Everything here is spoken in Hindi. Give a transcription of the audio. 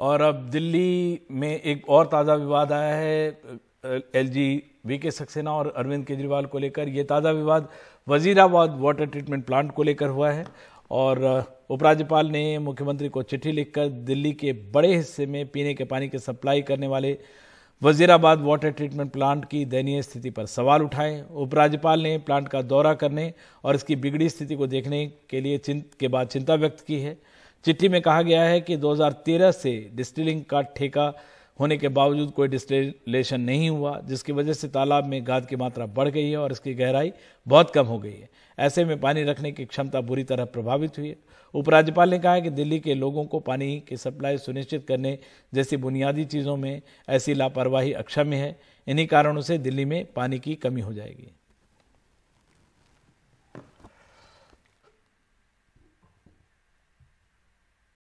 और अब दिल्ली में एक और ताज़ा विवाद आया है एल जी वी के सक्सेना और अरविंद केजरीवाल को लेकर ये ताज़ा विवाद वजीराबाद वाटर ट्रीटमेंट प्लांट को लेकर हुआ है और उपराज्यपाल ने मुख्यमंत्री को चिट्ठी लिखकर दिल्ली के बड़े हिस्से में पीने के पानी की सप्लाई करने वाले वजीराबाद वाटर ट्रीटमेंट प्लांट की दयनीय स्थिति पर सवाल उठाए उपराज्यपाल ने प्लांट का दौरा करने और इसकी बिगड़ी स्थिति को देखने के लिए चिंत के बाद चिंता व्यक्त की है चिट्ठी में कहा गया है कि 2013 से डिस्टिलिंग का ठेका होने के बावजूद कोई डिस्टिलेशन नहीं हुआ जिसकी वजह से तालाब में गाद की मात्रा बढ़ गई है और इसकी गहराई बहुत कम हो गई है ऐसे में पानी रखने की क्षमता बुरी तरह प्रभावित हुई है उपराज्यपाल ने कहा है कि दिल्ली के लोगों को पानी की सप्लाई सुनिश्चित करने जैसी बुनियादी चीज़ों में ऐसी लापरवाही अक्षम्य है इन्हीं कारणों से दिल्ली में पानी की कमी हो जाएगी